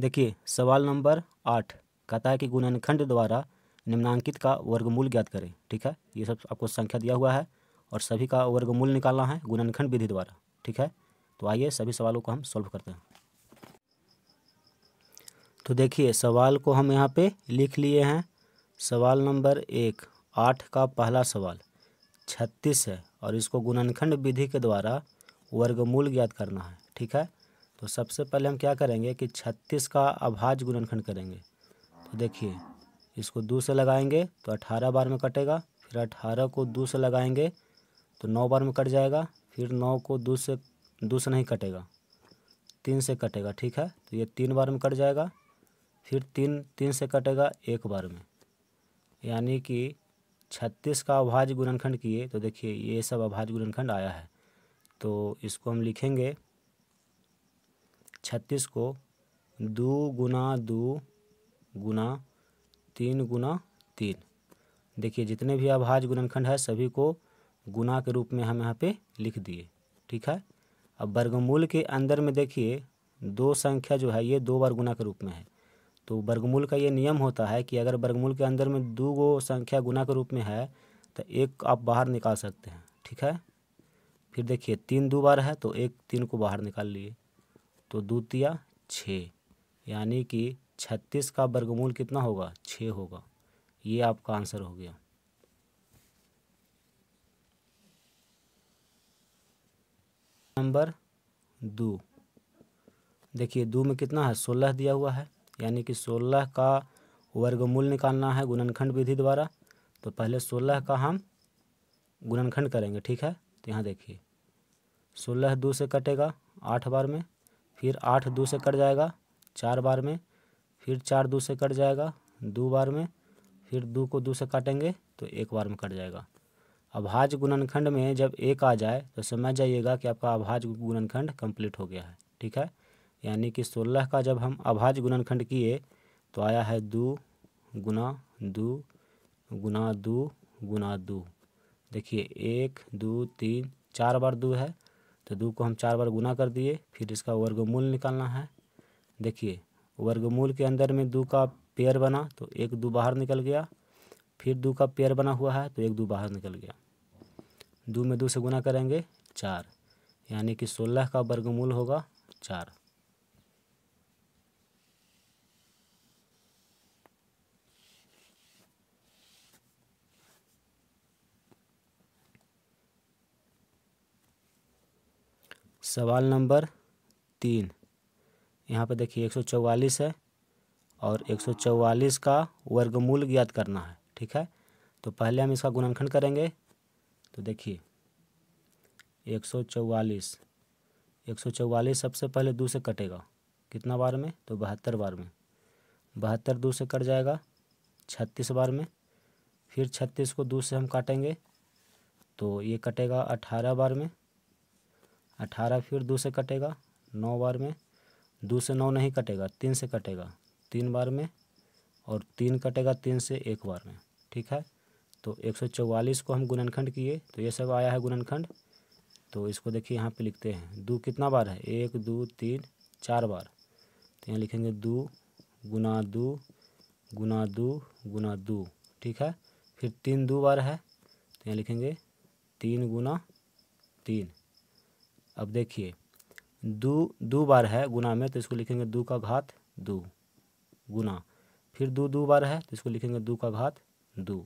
देखिए सवाल नंबर आठ कहता है कि गुणनखंड द्वारा निम्नांकित का वर्गमूल ज्ञात करें ठीक है ये सब आपको संख्या दिया हुआ है और सभी का वर्गमूल निकालना है गुणनखंड विधि द्वारा ठीक है तो आइए सभी सवालों को हम सॉल्व करते हैं तो देखिए सवाल को हम यहाँ पे लिख लिए हैं सवाल नंबर एक आठ का पहला सवाल छत्तीस है और इसको गुणनखंड विधि के द्वारा वर्गमूल ज्ञात करना है ठीक है तो सबसे पहले हम क्या करेंगे कि छत्तीस का अभाज्य गुणनखंड करेंगे तो देखिए इसको दो से लगाएंगे तो अठारह बार में कटेगा फिर अठारह को दो से लगाएंगे तो नौ बार में कट जाएगा फिर नौ को दो से दो से नहीं कटेगा तीन से कटेगा ठीक है तो ये तीन बार में कट जाएगा फिर तीन तीन से कटेगा एक बार में यानी कि छत्तीस का अभाज्य गुणनखंड किए तो देखिए ये सब अभाज्य गुणनखंड आया है तो इसको हम लिखेंगे छत्तीस को दो गुना दो गुना तीन गुना तीन देखिए जितने भी अभाज्य गुणनखंड है सभी को गुना के रूप में हम यहाँ पे लिख दिए ठीक है अब वर्गमूल के अंदर में देखिए दो संख्या जो है ये दो बार गुना के रूप में है तो वर्गमूल का ये नियम होता है कि अगर वर्गमूल के अंदर में दो गो संख्या गुना के रूप में है तो एक आप बाहर निकाल सकते हैं ठीक है फिर देखिए तीन दो बार है तो एक तीन को बाहर निकाल लिए तो द्वितीय छः यानी कि छत्तीस का वर्गमूल कितना होगा छः होगा ये आपका आंसर हो गया नंबर दो देखिए दो में कितना है सोलह दिया हुआ है यानी कि सोलह का वर्गमूल निकालना है गुणनखंड विधि द्वारा तो पहले सोलह का हम गुणनखंड करेंगे ठीक है तो यहाँ देखिए सोलह दो से कटेगा आठ बार में फिर आठ दो से कट जाएगा चार बार में फिर चार दो से कट जाएगा दो बार में फिर दो को दो से काटेंगे तो एक बार में कट जाएगा अभाज्य गुणनखंड में जब एक आ जाए तो समझ जाइएगा कि आपका अभाज्य गुणनखंड कंप्लीट हो गया है ठीक है यानी कि सोलह का जब हम अभाज्य गुणनखंड किए तो आया है दो गुना दो गुना दो गुना दो देखिए एक दो तीन चार बार दो है तो दो को हम चार बार गुना कर दिए फिर इसका वर्गमूल निकालना है देखिए वर्गमूल के अंदर में दो का पेयर बना तो एक दो बाहर निकल गया फिर दो का पेयर बना हुआ है तो एक दो बाहर निकल गया दो में दो से गुना करेंगे चार यानी कि सोलह का वर्गमूल होगा चार सवाल नंबर तीन यहाँ पर देखिए 144 है और 144 का वर्गमूल ज्ञात करना है ठीक है तो पहले हम इसका गुणनखंड करेंगे तो देखिए 144 144 सबसे पहले दो से कटेगा कितना बार में तो बहत्तर बार में बहत्तर दो से कट जाएगा छत्तीस बार में फिर छत्तीस को दो से हम काटेंगे तो ये कटेगा अठारह बार में अठारह फिर दो से कटेगा नौ बार में दो से नौ नहीं कटेगा तीन से कटेगा तीन बार में और तीन कटेगा तीन से एक बार में ठीक है तो एक सौ चौवालीस को हम गुणनखंड किए तो ये सब आया है गुणनखंड तो इसको देखिए यहाँ पे लिखते हैं दो कितना बार है एक दो तीन चार बार तो यहाँ लिखेंगे दो गुना दो गुना दो गुना दो ठीक है फिर तीन दो बार है तो यहाँ लिखेंगे तीन गुना तीन अब देखिए दो दो बार है गुना में तो इसको लिखेंगे दो का घात दो गुना फिर दो दो बार है तो इसको लिखेंगे दो का घात दो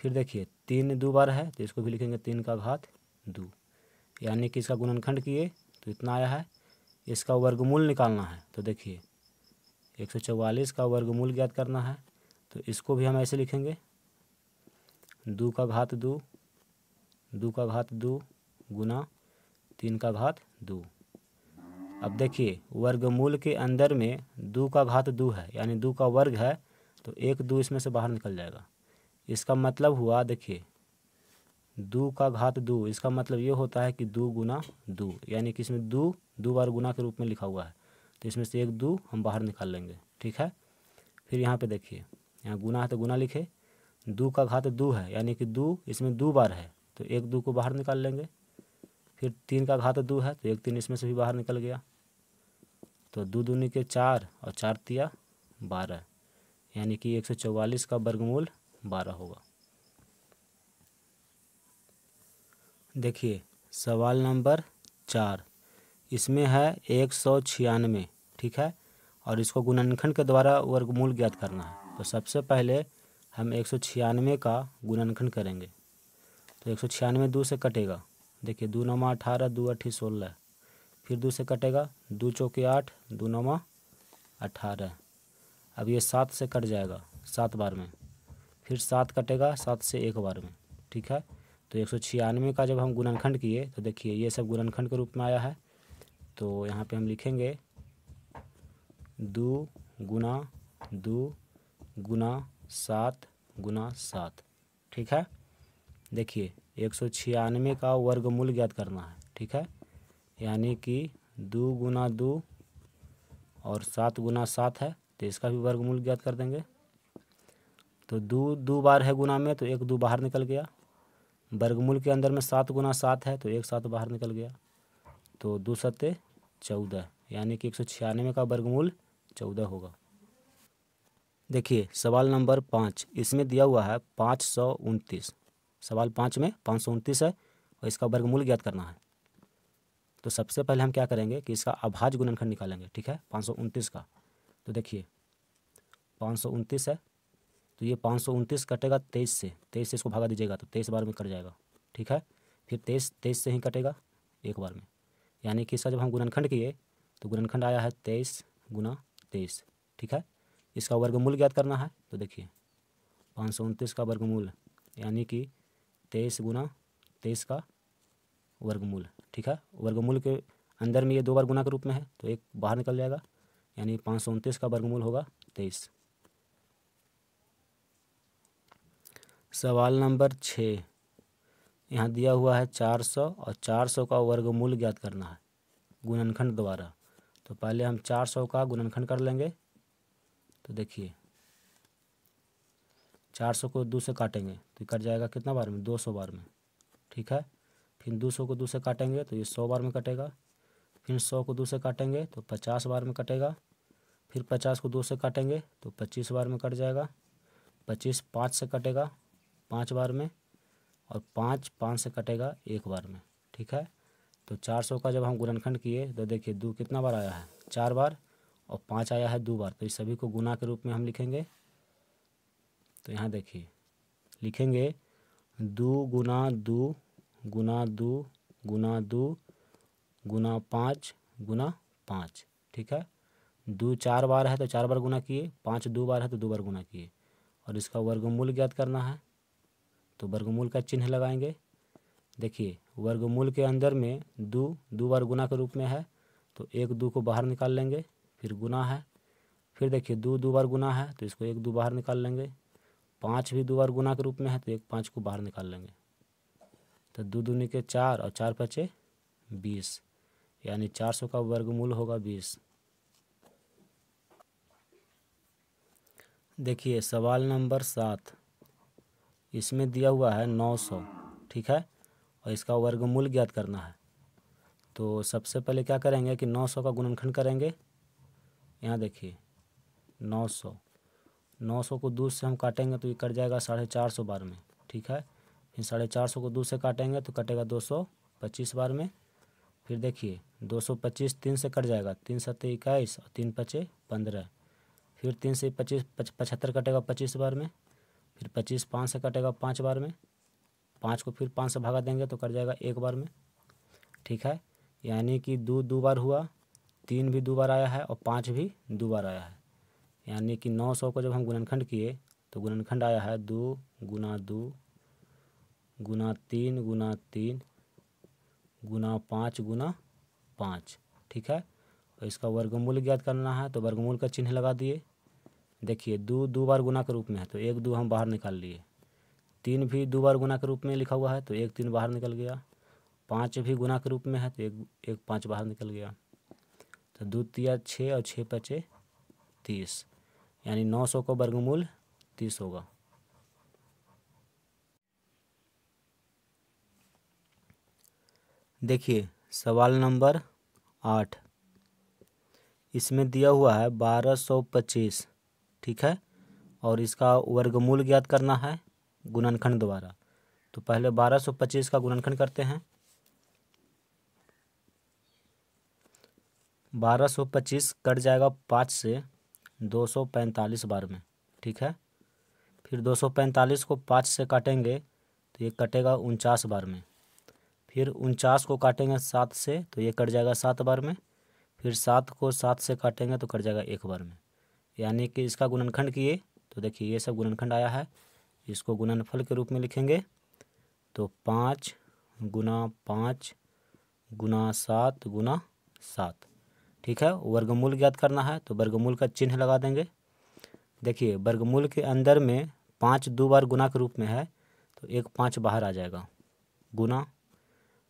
फिर देखिए तीन दो बार है तो इसको भी लिखेंगे तीन का घात दो यानी कि इसका गुणनखंड किए तो इतना आया है इसका वर्गमूल निकालना है तो देखिए एक सौ चौवालीस का वर्गमूल ज्ञात करना है तो इसको भी हम ऐसे लिखेंगे दो का घात दो दो का घात दो गुना तीन का घात दो अब देखिए वर्गमूल के अंदर में दो का घात दो है यानी दो का वर्ग है तो एक दो इसमें से बाहर निकल जाएगा इसका मतलब हुआ देखिए दो का घात दो इसका मतलब ये होता है कि दो गुना दो यानी कि इसमें दो दो बार गुना के रूप में लिखा हुआ है तो इसमें से एक दो हम बाहर निकाल लेंगे ठीक है फिर यहाँ पे देखिए यहाँ गुना है तो गुना लिखे दो का घात दो है यानी कि दो इसमें दो बार है तो एक दो को बाहर निकाल लेंगे फिर तीन का घात दो है तो एक तीन इसमें से भी बाहर निकल गया तो दो दूनी के चार और चार तिया बारह यानी कि एक सौ चौवालीस का वर्गमूल बारह होगा देखिए सवाल नंबर चार इसमें है एक सौ छियानवे ठीक है और इसको गुणनखंड के द्वारा वर्गमूल ज्ञात करना है तो सबसे पहले हम एक सौ छियानवे का गुणनखंड करेंगे तो एक सौ छियानवे दो से कटेगा देखिए दो नवा अठारह दो अट्ठी सोलह फिर दो से कटेगा दो चौके आठ दो नवा अठारह अब ये सात से कट जाएगा सात बार में फिर सात कटेगा सात से एक बार में ठीक है तो एक सौ छियानवे का जब हम गुणनखंड किए तो देखिए ये सब गुणनखंड के रूप में आया है तो यहाँ पे हम लिखेंगे दो गुना दो गुना सात गुना सात ठीक है देखिए एक सौ छियानवे का वर्गमूल ज्ञात करना है ठीक है यानी कि दो गुना दो और सात गुना सात है तो इसका भी वर्गमूल ज्ञात कर देंगे तो दो दो बार है गुना में तो एक दो बाहर निकल गया वर्गमूल के अंदर में सात गुना सात है तो एक सात बाहर निकल गया तो दो सत्य चौदह यानी कि एक सौ छियानवे का वर्गमूल चौदह होगा देखिए सवाल नंबर पाँच इसमें दिया हुआ है पाँच सौ उनतीस सवाल पाँच में पाँच सौ उनतीस है और इसका वर्गमूल ज्ञात करना है तो सबसे पहले हम क्या करेंगे कि इसका अभाज गुणनखंड निकालेंगे ठीक है पाँच सौ उनतीस का तो देखिए पाँच सौ उनतीस है तो ये पाँच सौ उनतीस कटेगा तेईस से तेईस से इसको भागा दीजिएगा तो तेईस बार में कट जाएगा ठीक है फिर तेईस तेईस से ही कटेगा एक बार में यानी कि इसका जब हम गुणनखंड किए तो गुणनखंड आया है तेईस गुना तेईस ठीक है इसका वर्गमूल ज्ञात करना है तो देखिए पाँच सौ उनतीस का वर्गमूल यानी कि तेईस गुना तेईस का वर्गमूल ठीक है वर्गमूल के अंदर में ये दो बार गुना के रूप में है तो एक बाहर निकल जाएगा यानी पाँच सौ उनतीस का वर्गमूल होगा तेईस सवाल नंबर छः यहाँ दिया हुआ है चार सौ और चार सौ का वर्गमूल ज्ञात करना है गुणनखंड द्वारा तो पहले हम चार सौ का गुणनखंड कर लेंगे तो देखिए चार सौ को दो से काटेंगे तो कट जाएगा कितना बार में दो सौ बार में ठीक है फिर दो सौ को दो से काटेंगे तो ये सौ बार में कटेगा फिर सौ को दो से काटेंगे तो पचास बार में कटेगा फिर पचास को दो से काटेंगे तो पच्चीस बार में कट जाएगा पच्चीस पाँच से कटेगा पाँच बार में और पाँच पाँच से कटेगा एक बार में ठीक है तो चार सौ का जब हम गुणनखंड किए तो देखिए दो कितना बार आया है चार बार और पाँच आया है दो बार तो इस सभी को गुना के रूप में हम लिखेंगे तो यहाँ देखिए लिखेंगे दो गुना दो गुना दो गुना दो गुना पाँच गुना पाँच ठीक है दो चार बार है तो चार बार गुना किए पाँच दो बार है तो दो बार गुना किए और इसका वर्गमूल ज्ञात करना है तो वर्गमूल का चिन्ह लगाएंगे देखिए वर्गमूल के अंदर में दो दो बार गुना के रूप में है तो एक दो को बाहर निकाल लेंगे फिर गुना है फिर देखिए दो दो बार गुना है तो इसको एक दो बाहर निकाल लेंगे पाँच भी दो बार गुना के रूप में है तो एक पाँच को बाहर निकाल लेंगे तो दो दूनी के चार और चार पचे बीस यानी चार सौ का वर्गमूल होगा बीस देखिए सवाल नंबर सात इसमें दिया हुआ है नौ सौ ठीक है और इसका वर्गमूल ज्ञात करना है तो सबसे पहले क्या करेंगे कि नौ सौ का गुणनखंड करेंगे यहाँ देखिए नौ सौ नौ सौ को दो से हम काटेंगे तो ये कट जाएगा साढ़े चार सौ बार में ठीक है फिर साढ़े चार सौ को दो से काटेंगे तो कटेगा दो सौ पच्चीस बार में फिर देखिए दो सौ पच्चीस तीन से कट जाएगा तीन सत्तर इक्कीस और तीन पचे पंद्रह फिर तीन से पच्चीस पचहत्तर कटेगा पच्चीस बार में फिर पच्चीस पाँच से कटेगा पाँच बार में पाँच को फिर पाँच से भागा देंगे तो कट जाएगा एक बार में ठीक है यानी कि दो दो बार हुआ तीन भी दो बार आया है और पाँच भी दो बार आया है यानी कि नौ सौ को जब हम गुणनखंड किए तो गुणनखंड आया है दो गुना दो गुना तीन गुना तीन गुना पाँच गुना पाँच ठीक है और इसका वर्गमूल ज्ञात करना है तो वर्गमूल का चिन्ह लगा दिए देखिए दो दो बार गुना के रूप में है तो एक दो हम बाहर निकाल लिए तीन भी दो बार गुना के रूप में लिखा हुआ है तो एक तीन बाहर निकल गया पाँच भी गुना के रूप में है तो एक एक पाँच बाहर निकल गया तो दो तीन छः और छः पचे तीस यानी नौ सौ का वर्गमूल तीस होगा देखिए सवाल नंबर आठ इसमें दिया हुआ है बारह सौ पच्चीस ठीक है और इसका वर्गमूल ज्ञात करना है गुणनखंड द्वारा तो पहले बारह सौ पच्चीस का गुणनखंड करते हैं बारह सौ पच्चीस कट जाएगा पाँच से दो सौ पैंतालीस बार में ठीक है फिर दो सौ पैंतालीस को पाँच से काटेंगे तो ये कटेगा उनचास बार में फिर उनचास को काटेंगे सात से तो ये कट जाएगा सात बार में फिर सात को सात से काटेंगे तो कट जाएगा एक बार में यानी कि इसका गुणनखंड किए तो देखिए ये सब गुणनखंड आया है इसको गुणनफल के रूप में लिखेंगे तो पाँच गुना पाँच गुना सात गुना सात ठीक है वर्गमूल ज्ञात करना है तो वर्गमूल का चिन्ह लगा देंगे देखिए वर्गमूल के अंदर में पाँच दो बार गुना के रूप में है तो एक पाँच बाहर आ जाएगा गुना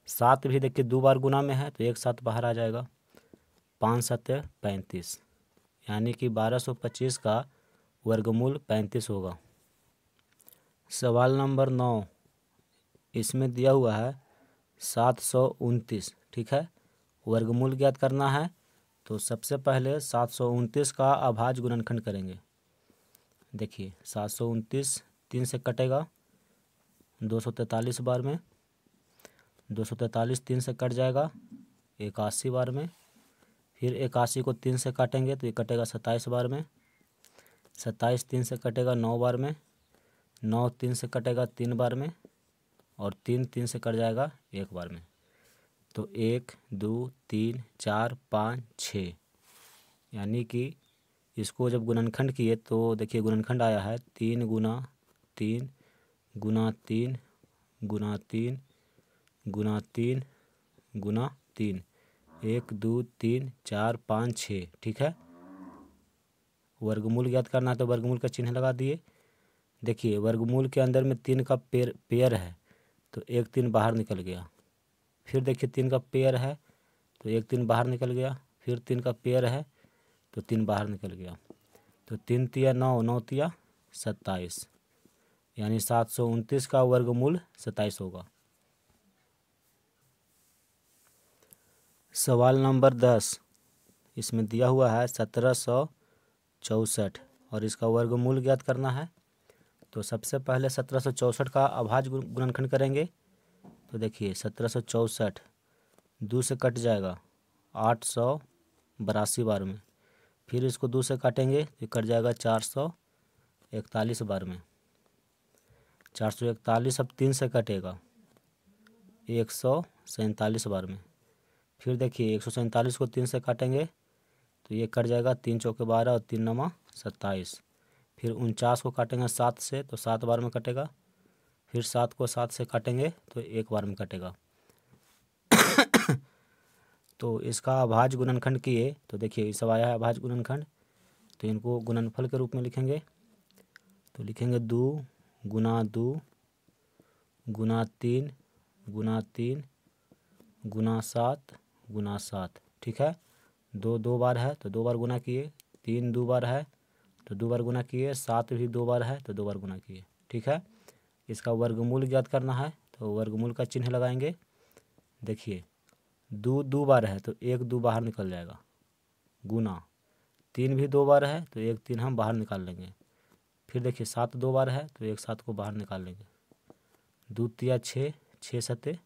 सात भी देखिए दो बार गुना में है तो एक सात बाहर आ जाएगा पाँच सत्य पैंतीस यानी कि बारह सौ पच्चीस का वर्गमूल पैंतीस होगा सवाल नंबर नौ इसमें दिया हुआ है सात सौ उनतीस ठीक है वर्गमूल ज्ञात करना है तो सबसे पहले सात सौ उनतीस का अभाज्य गुणनखंड करेंगे देखिए सात सौ उनतीस तीन से कटेगा दो सौ तैंतालीस बार में दो सौ तैंतालीस तीन से कट जाएगा इक्यासी बार में फिर इक्यासी को तीन से काटेंगे तो ये कटेगा सत्ताईस बार में सत्ताईस तीन से कटेगा नौ बार में नौ तीन से कटेगा तीन बार में और तीन तीन से कट जाएगा एक बार में तो एक दो तीन चार पाँच छः यानी कि इसको जब गुणनखंड किए तो देखिए गुणनखंड आया है तीन गुना तीन गुना तीन गुना तीन गुना तीन गुना तीन एक दो तीन चार पाँच छः ठीक है वर्गमूल ज्ञात करना है तो वर्गमूल का चिन्ह लगा दिए देखिए वर्गमूल के अंदर में तीन का पेयर पेयर है तो एक तीन बाहर निकल गया फिर देखिए तीन का पेयर है तो एक तीन बाहर निकल गया फिर तीन का पेयर है तो तीन बाहर निकल गया तो तीन तिया नौ नौ तिया सत्ताईस यानी सात सौ उनतीस का वर्गमूल सत्ताईस होगा सवाल नंबर दस इसमें दिया हुआ है सत्रह सौ चौसठ और इसका वर्गमूल ज्ञात करना है तो सबसे पहले सत्रह सौ चौसठ का अभाज्य गुणनखंड करेंगे तो देखिए सत्रह सौ चौंसठ दो से कट जाएगा आठ सौ बरासी बार में फिर इसको दो से काटेंगे तो कट जाएगा चार सौ इकतालीस बार में चार सौ इकतालीस अब तीन से कटेगा एक सौ सैंतालीस बार में फिर देखिए एक सौ सैंतालीस को तीन से काटेंगे तो ये कट जाएगा तीन चौके बारह और तीन नमा सत्ताईस फिर उनचास को काटेंगे सात से तो सात बार में कटेगा फिर सात को सात से काटेंगे तो एक बार में कटेगा तो इसका अभाज गुणनखंड किए तो देखिए इस सब आया है अभाज गुणनखंड तो इनको गुणनफल के रूप में लिखेंगे तो लिखेंगे दो गुना दो गुना तीन गुना तीन गुना सात गुना सात ठीक है दो दो बार है तो दो बार गुना किए तीन दो बार है तो दो बार गुना किए सात भी दो बार है तो दो बार गुना किए ठीक है इसका वर्गमूल ज्ञात करना है तो वर्गमूल का चिन्ह लगाएंगे देखिए दो दो बार है तो एक दो बाहर निकल जाएगा गुना तीन भी दो बार है तो एक तीन हम बाहर निकाल लेंगे फिर देखिए सात दो बार है तो एक सात को बाहर निकाल लेंगे दो तिया छः छः सत्य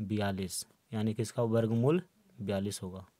बयालीस यानी कि इसका वर्गमूल बयालीस होगा